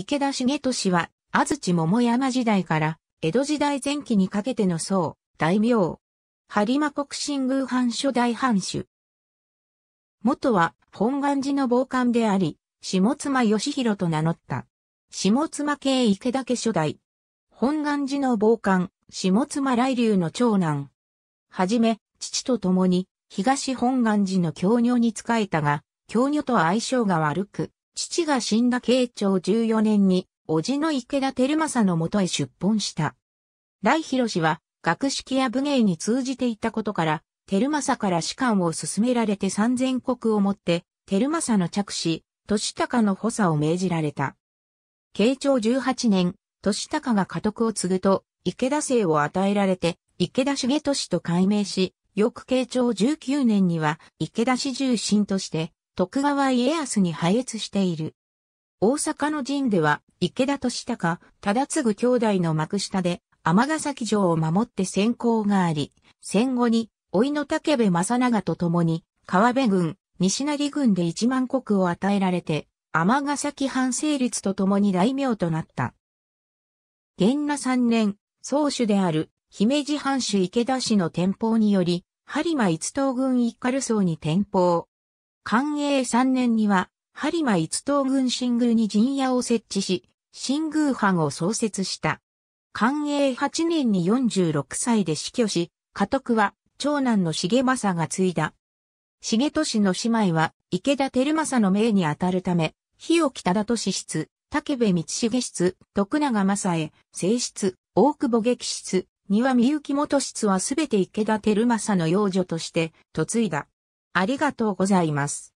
池田重俊は、安土桃山時代から、江戸時代前期にかけての僧、大名。播磨国新宮藩初代藩主。元は、本願寺の傍観であり、下妻義弘と名乗った。下妻系池田家初代。本願寺の傍観、下妻来龍の長男。はじめ、父と共に、東本願寺の教女に仕えたが、教女と相性が悪く、父が死んだ慶長14年に、叔父の池田照正のもとへ出奔した。大広氏は、学識や武芸に通じていたことから、照正から士官を勧められて三千国をもって、照正の着手、俊高の補佐を命じられた。慶長18年、俊高が家督を継ぐと、池田姓を与えられて、池田重俊と改名し、翌慶長19年には、池田四重臣として、徳川家康に配越している。大阪の陣では、池田下か、忠次兄弟の幕下で、尼崎城を守って先行があり、戦後に、老の竹部正長と共に、川辺軍、西成軍で一万国を与えられて、尼崎藩成立と共に大名となった。元那三年、宗主である、姫路藩主池田氏の天保により、播磨一等軍一カル層に天保、寛永3年には、播磨一東軍新宮に陣屋を設置し、新宮藩を創設した。寛永8年に46歳で死去し、家督は長男の重政が継いだ。重利の姉妹は池田輝政の命にあたるため、日置忠利室、竹部光重室、徳永正江、正室、大久保劇室、庭三幸元室はすべて池田輝政の養女として嫁いだ。ありがとうございます。